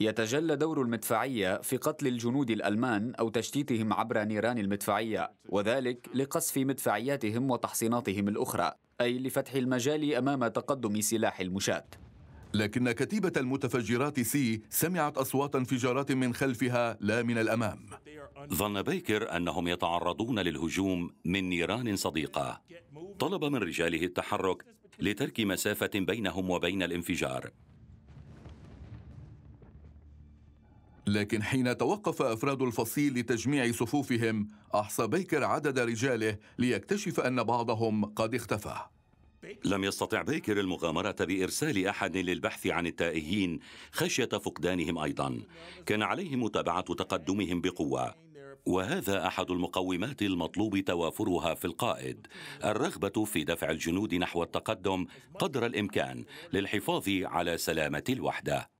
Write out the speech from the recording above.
يتجلى دور المدفعية في قتل الجنود الألمان أو تشتيتهم عبر نيران المدفعية وذلك لقصف مدفعياتهم وتحصيناتهم الأخرى أي لفتح المجال أمام تقدم سلاح المشاة لكن كتيبة المتفجرات سي سمعت أصوات انفجارات من خلفها لا من الأمام ظن بيكر أنهم يتعرضون للهجوم من نيران صديقة طلب من رجاله التحرك لترك مسافة بينهم وبين الانفجار لكن حين توقف أفراد الفصيل لتجميع صفوفهم أحصى بيكر عدد رجاله ليكتشف أن بعضهم قد اختفى لم يستطع بيكر المغامرة بإرسال أحد للبحث عن التائهين خشية فقدانهم أيضا كان عليه متابعة تقدمهم بقوة وهذا أحد المقومات المطلوب توافرها في القائد الرغبة في دفع الجنود نحو التقدم قدر الإمكان للحفاظ على سلامة الوحدة